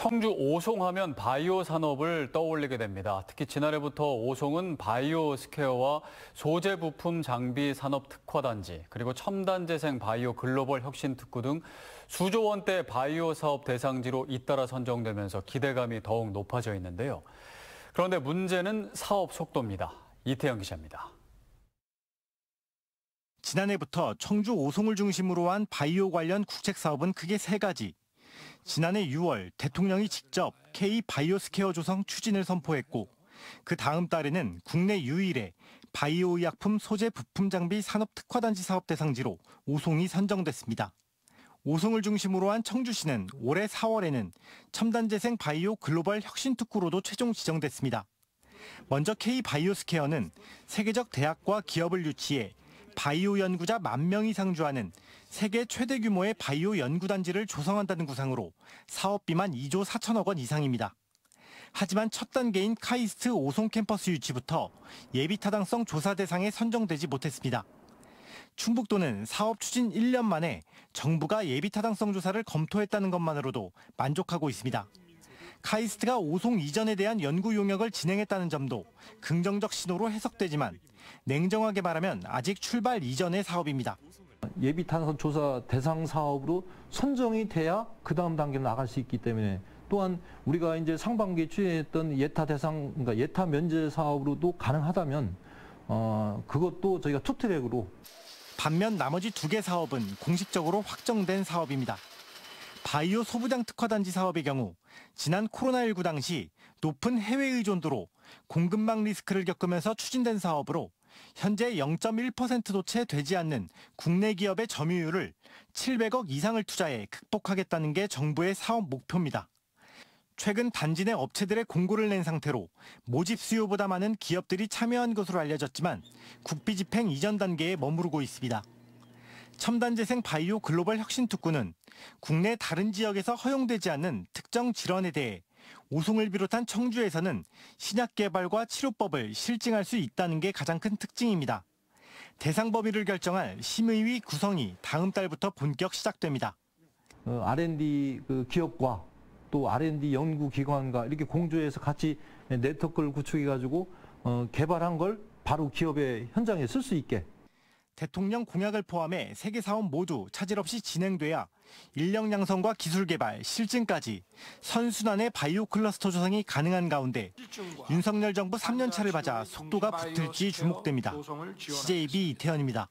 청주 오송하면 바이오 산업을 떠올리게 됩니다. 특히 지난해부터 오송은 바이오 스퀘어와 소재 부품 장비 산업 특화단지, 그리고 첨단 재생 바이오 글로벌 혁신 특구 등 수조 원대 바이오 사업 대상지로 잇따라 선정되면서 기대감이 더욱 높아져 있는데요. 그런데 문제는 사업 속도입니다. 이태영 기자입니다. 지난해부터 청주 오송을 중심으로 한 바이오 관련 국책 사업은 크게 세 가지. 지난해 6월 대통령이 직접 K 바이오스케어 조성 추진을 선포했고 그 다음 달에는 국내 유일의 바이오 의약품 소재 부품 장비 산업 특화단지 사업 대상지로 오송이 선정됐습니다. 오송을 중심으로 한 청주시는 올해 4월에는 첨단재생 바이오 글로벌 혁신 특구로도 최종 지정됐습니다. 먼저 K 바이오스케어는 세계적 대학과 기업을 유치해 바이오 연구자 1만 명이 상주하는 세계 최대 규모의 바이오 연구단지를 조성한다는 구상으로 사업비만 2조 4천억 원 이상입니다. 하지만 첫 단계인 카이스트 오송 캠퍼스 유치부터 예비 타당성 조사 대상에 선정되지 못했습니다. 충북도는 사업 추진 1년 만에 정부가 예비 타당성 조사를 검토했다는 것만으로도 만족하고 있습니다. 카이스트가 오송 이전에 대한 연구 용역을 진행했다는 점도 긍정적 신호로 해석되지만 냉정하게 말하면 아직 출발 이전의 사업입니다. 예비 탄소 조사 대상 사업으로 선정이 돼야 그 다음 단계로 나갈 수 있기 때문에 또한 우리가 이제 상반기에 추진했던 예타 대상 그러니까 예타 면제 사업으로도 가능하다면 어 그것도 저희가 투트랙으로 반면 나머지 두 개 사업은 공식적으로 확정된 사업입니다. 바이오 소부장 특화단지 사업의 경우 지난 코로나19 당시 높은 해외 의존도로 공급망 리스크를 겪으면서 추진된 사업으로 현재 0.1%도 채 되지 않는 국내 기업의 점유율을 700억 이상을 투자해 극복하겠다는 게 정부의 사업 목표입니다. 최근 단지 내 업체들의 공고를 낸 상태로 모집 수요보다 많은 기업들이 참여한 것으로 알려졌지만 국비 집행 이전 단계에 머무르고 있습니다. 첨단재생 바이오 글로벌 혁신특구는 국내 다른 지역에서 허용되지 않는 특정 질환에 대해 오송을 비롯한 청주에서는 신약 개발과 치료법을 실증할 수 있다는 게 가장 큰 특징입니다. 대상 범위를 결정할 심의위 구성이 다음 달부터 본격 시작됩니다. 어, R&D 그 기업과 또 R&D 연구기관과 이렇게 공조해서 같이 네트워크를 구축해가지고 어, 개발한 걸 바로 기업의 현장에 쓸 수 있게 대통령 공약을 포함해 세계 사업 모두 차질 없이 진행돼야 인력 양성과 기술 개발, 실증까지 선순환의 바이오 클러스터 조성이 가능한 가운데 윤석열 정부 3년차를 맞아 속도가 붙을지 주목됩니다. CJB 이태현입니다.